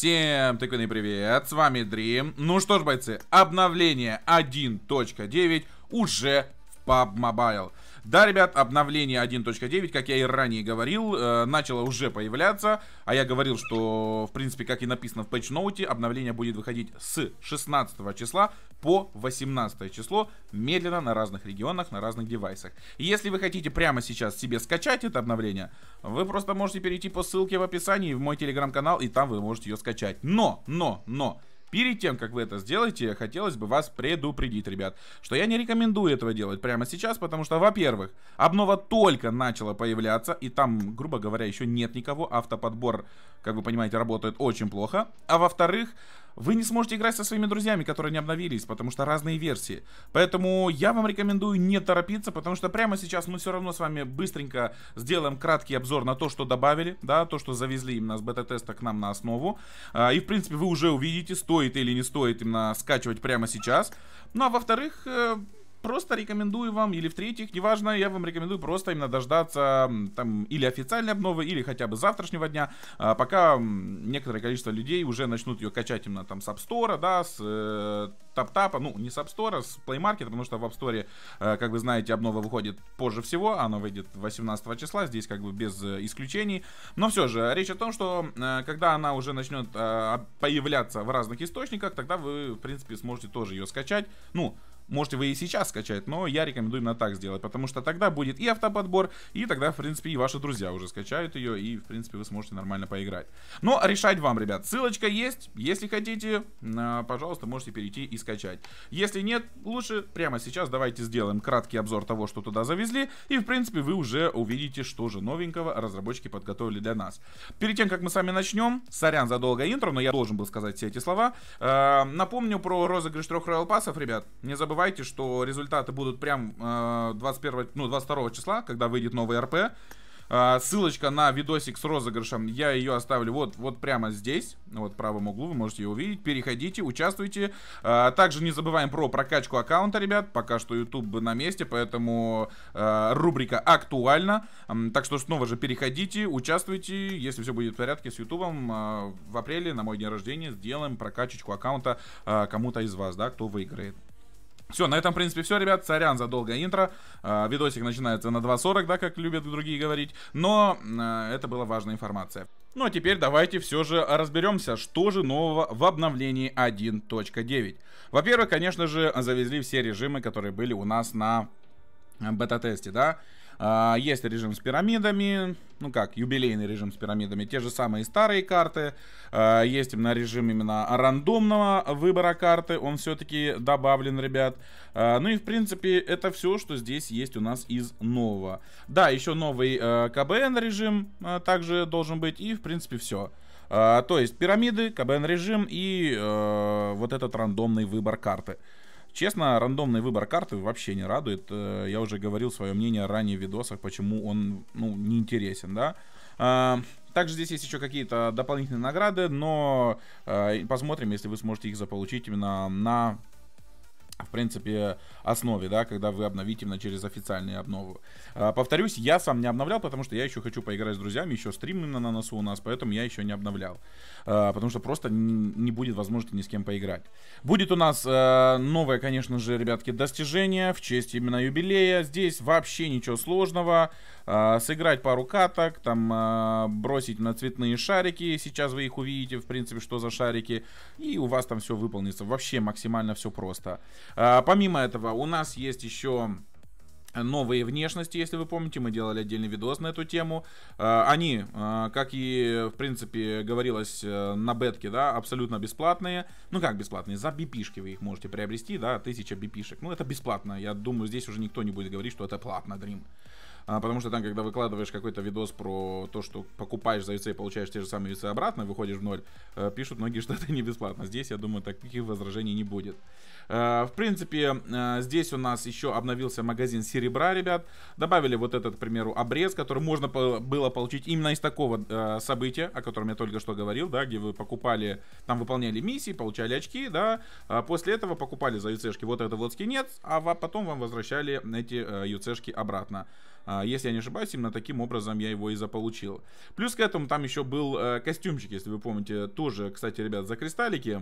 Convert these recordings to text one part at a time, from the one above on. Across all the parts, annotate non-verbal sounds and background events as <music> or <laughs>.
Всем тыквенный привет, с вами Дрим. Ну что ж, бойцы, обновление 1.9 уже в PUBG Mobile. Да, ребят, обновление 1.9, как я и ранее говорил, э, начало уже появляться. А я говорил, что, в принципе, как и написано в патчноуте, обновление будет выходить с 16 числа по 18 число, медленно на разных регионах, на разных девайсах. И если вы хотите прямо сейчас себе скачать это обновление, вы просто можете перейти по ссылке в описании в мой телеграм-канал, и там вы можете ее скачать. Но, но, но... Перед тем, как вы это сделаете, хотелось бы вас предупредить, ребят, что я не рекомендую этого делать прямо сейчас, потому что, во-первых, обнова только начала появляться, и там, грубо говоря, еще нет никого, автоподбор, как вы понимаете, работает очень плохо. А во-вторых, вы не сможете играть со своими друзьями, которые не обновились, потому что разные версии. Поэтому я вам рекомендую не торопиться, потому что прямо сейчас мы все равно с вами быстренько сделаем краткий обзор на то, что добавили, да, то, что завезли именно с бета-теста к нам на основу. А, и, в принципе, вы уже увидите, стоит стоит или не стоит именно скачивать прямо сейчас. Ну а во-вторых, э, просто рекомендую вам, или в-третьих, неважно, я вам рекомендую просто именно дождаться там или официальной обновы, или хотя бы завтрашнего дня, а пока некоторое количество людей уже начнут ее качать именно там с App Store, да, с э, TapTap, ну, не с App Store, а с Play Market, потому что в App Store, э, как вы знаете, обнова выходит позже всего, а она выйдет 18 числа, здесь как бы без э, исключений, но все же, речь о том, что э, когда она уже начнет э, появляться в разных источниках, тогда вы, в принципе, сможете тоже ее скачать, ну, Можете вы и сейчас скачать, но я рекомендую именно так сделать, потому что тогда будет и автоподбор, и тогда, в принципе, и ваши друзья уже скачают ее, и, в принципе, вы сможете нормально поиграть. Но решать вам, ребят. Ссылочка есть, если хотите, пожалуйста, можете перейти и скачать. Если нет, лучше прямо сейчас давайте сделаем краткий обзор того, что туда завезли, и, в принципе, вы уже увидите, что же новенького разработчики подготовили для нас. Перед тем, как мы с вами начнем, сорян за долгое интро, но я должен был сказать все эти слова, э, напомню про розыгрыш трех роял пасов, ребят, не забывайте забывайте, что результаты будут прям 21, э, ну, 22 числа, когда выйдет новый РП. Э, ссылочка на видосик с розыгрышем, я ее оставлю вот, вот прямо здесь, вот в правом углу, вы можете ее увидеть. Переходите, участвуйте. Э, также не забываем про прокачку аккаунта, ребят. Пока что YouTube на месте, поэтому рубрика актуальна. Так что снова же переходите, участвуйте. Если все будет в порядке с YouTube, в апреле на мой день рождения сделаем прокачечку аккаунта кому-то из вас, да, кто выиграет. Все, на этом, в принципе, все, ребят. Сорян за долгое интро. А, видосик начинается на 2.40, да, как любят другие говорить. Но а, это была важная информация. Ну а теперь давайте все же разберемся, что же нового в обновлении 1.9. Во-первых, конечно же, завезли все режимы, которые были у нас на э, бета-тесте, да. А, есть режим с пирамидами, ну как, юбилейный режим с пирамидами, те же самые старые карты. А, есть именно режим именно рандомного выбора карты, он все-таки добавлен, ребят. А, ну и в принципе это все, что здесь есть у нас из нового. Да, еще новый э, КБН режим э, также должен быть и в принципе все. А, то есть пирамиды, КБН режим и э, вот этот рандомный выбор карты. Честно, рандомный выбор карты вообще не радует. Э, я уже говорил свое мнение ранее в видосах, почему он ну, не интересен, да. А, также здесь есть еще какие-то дополнительные награды, но э, посмотрим, если вы сможете их заполучить именно на в принципе, основе, да, когда вы обновите именно через официальные обновы. А, повторюсь, я сам не обновлял, потому что я еще хочу поиграть с друзьями, еще стрим на носу у нас, поэтому я еще не обновлял. А, потому что просто не будет возможности ни с кем поиграть. Будет у нас а, новое, конечно же, ребятки, достижение в честь именно юбилея. Здесь вообще ничего сложного. А, сыграть пару каток, там а, бросить на цветные шарики. Сейчас вы их увидите, в принципе, что за шарики. И у вас там все выполнится. Вообще максимально все просто. А, помимо этого, у нас есть еще новые внешности, если вы помните, мы делали отдельный видос на эту тему. А, они, а, как и, в принципе, говорилось э, на бетке, да, абсолютно бесплатные. Ну, как бесплатные? За бипишки вы их можете приобрести, да, тысяча бипишек. Ну, это бесплатно. Я думаю, здесь уже никто не будет говорить, что это платно, Dream а, потому что там, когда выкладываешь какой-то видос про то, что покупаешь за яйца и получаешь те же самые яйца обратно, выходишь в ноль, а, пишут многие, <laughs> что это не бесплатно. Здесь, я думаю, таких возражений не будет. А, в принципе, а, здесь у нас еще обновился магазин серебра, ребят. Добавили вот этот, к примеру, обрез, который можно было получить именно из такого а, события, о котором я только что говорил, да, где вы покупали, там выполняли миссии, получали очки, да, а после этого покупали за яйцешки вот это вот скинец, а потом вам возвращали эти э, обратно. А, если я не ошибаюсь, именно таким образом я его и заполучил. Плюс к этому там еще был э, костюмчик, если вы помните, тоже, кстати, ребят, за кристаллики.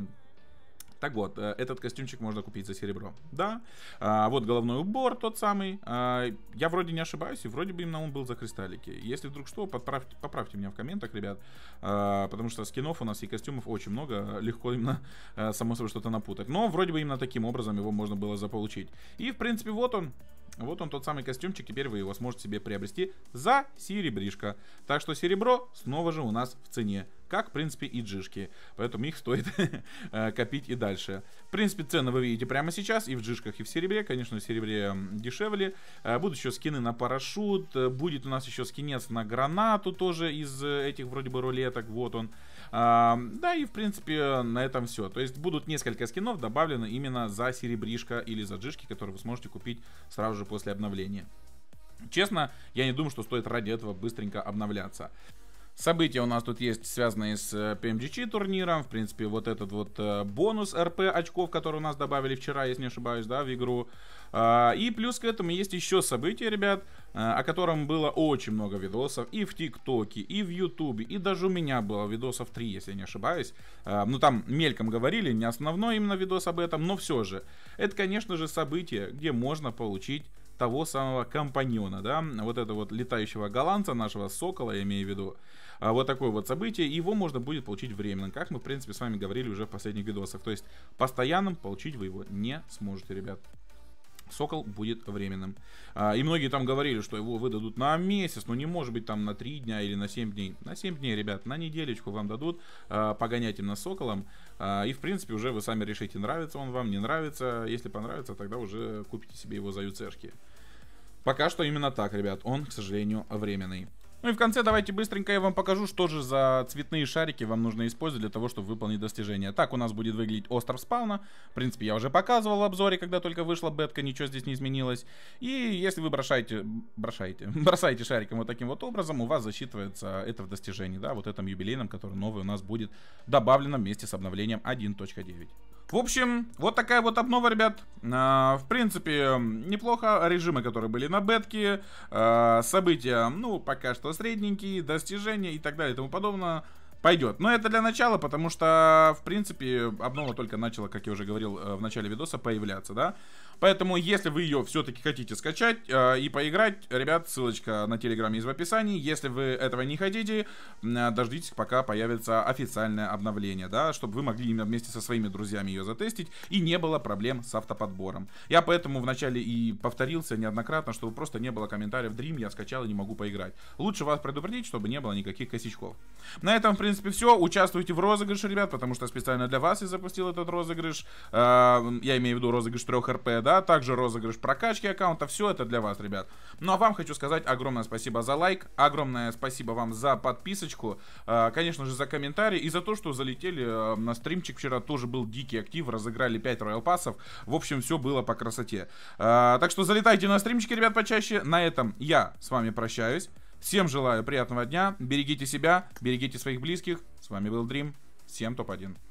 Так вот, э, этот костюмчик можно купить за серебро. Да. А, вот головной убор тот самый. А, я вроде не ошибаюсь, и вроде бы именно он был за кристаллики. Если вдруг что, подправьте, поправьте меня в комментах, ребят. А, потому что скинов у нас и костюмов очень много. <laughs> Легко именно, э, само собой, что-то напутать. Но вроде бы именно таким образом его можно было заполучить. И, в принципе, вот он. Вот он тот самый костюмчик, теперь вы его сможете себе приобрести за серебришко. Так что серебро снова же у нас в цене как, в принципе, и джишки. Поэтому их стоит <laughs> э, копить и дальше. В принципе, цены вы видите прямо сейчас и в джишках, и в серебре. Конечно, в серебре дешевле. Э, будут еще скины на парашют. Э, будет у нас еще скинец на гранату тоже из этих вроде бы рулеток. Вот он. А, да, и, в принципе, на этом все. То есть будут несколько скинов добавлены именно за серебришко или за джишки, которые вы сможете купить сразу же после обновления. Честно, я не думаю, что стоит ради этого быстренько обновляться. События у нас тут есть, связанные с э, PMGC турниром. В принципе, вот этот вот э, бонус РП очков, который у нас добавили вчера, если не ошибаюсь, да, в игру. А, и плюс к этому есть еще событие, ребят, э, о котором было очень много видосов и в ТикТоке, и в Ютубе, и даже у меня было видосов 3, если не ошибаюсь. А, ну, там мельком говорили, не основной именно видос об этом, но все же. Это, конечно же, событие, где можно получить того самого компаньона, да, вот этого вот летающего голландца, нашего сокола, я имею в виду, а вот такое вот событие, его можно будет получить временно, как мы, в принципе, с вами говорили уже в последних видосах, то есть постоянным получить вы его не сможете, ребят. Сокол будет временным. А, и многие там говорили, что его выдадут на месяц, но ну, не может быть там на 3 дня или на 7 дней. На 7 дней, ребят, на неделечку вам дадут, а, погонять им на Соколом. А, и, в принципе, уже вы сами решите, нравится он вам, не нравится. Если понравится, тогда уже купите себе его за юцешки. Пока что именно так, ребят. Он, к сожалению, временный. Ну и в конце давайте быстренько я вам покажу, что же за цветные шарики вам нужно использовать для того, чтобы выполнить достижение. Так у нас будет выглядеть остров спауна. В принципе, я уже показывал в обзоре, когда только вышла бетка, ничего здесь не изменилось. И если вы бросаете, бросаете, <laughs> бросаете шариком вот таким вот образом, у вас засчитывается это в достижении, да, вот этом юбилейном, который новый у нас будет добавлено вместе с обновлением 1.9. В общем, вот такая вот обнова, ребят. А, в принципе, неплохо. Режимы, которые были на бетке. А, события, ну, пока что средненькие. Достижения и так далее и тому подобное пойдет. Но это для начала, потому что, в принципе, обнова только начала, как я уже говорил э, в начале видоса, появляться, да. Поэтому, если вы ее все-таки хотите скачать э, и поиграть, ребят, ссылочка на Телеграме есть в описании. Если вы этого не хотите, э, дождитесь, пока появится официальное обновление, да, чтобы вы могли именно вместе со своими друзьями ее затестить и не было проблем с автоподбором. Я поэтому вначале и повторился неоднократно, чтобы просто не было комментариев Dream, я скачал и не могу поиграть. Лучше вас предупредить, чтобы не было никаких косячков. На этом, в принципе, все. Участвуйте в розыгрыше, ребят, потому что специально для вас я запустил этот розыгрыш. Э, я имею в виду розыгрыш 3 РП, да, да, также розыгрыш прокачки аккаунта, все это для вас, ребят. Ну а вам хочу сказать огромное спасибо за лайк, огромное спасибо вам за подписочку, а, конечно же за комментарий и за то, что залетели а, на стримчик вчера, тоже был дикий актив, разыграли 5 роял пассов, в общем, все было по красоте. А, так что залетайте на стримчики, ребят, почаще, на этом я с вами прощаюсь. Всем желаю приятного дня, берегите себя, берегите своих близких. С вами был Дрим, всем топ-1.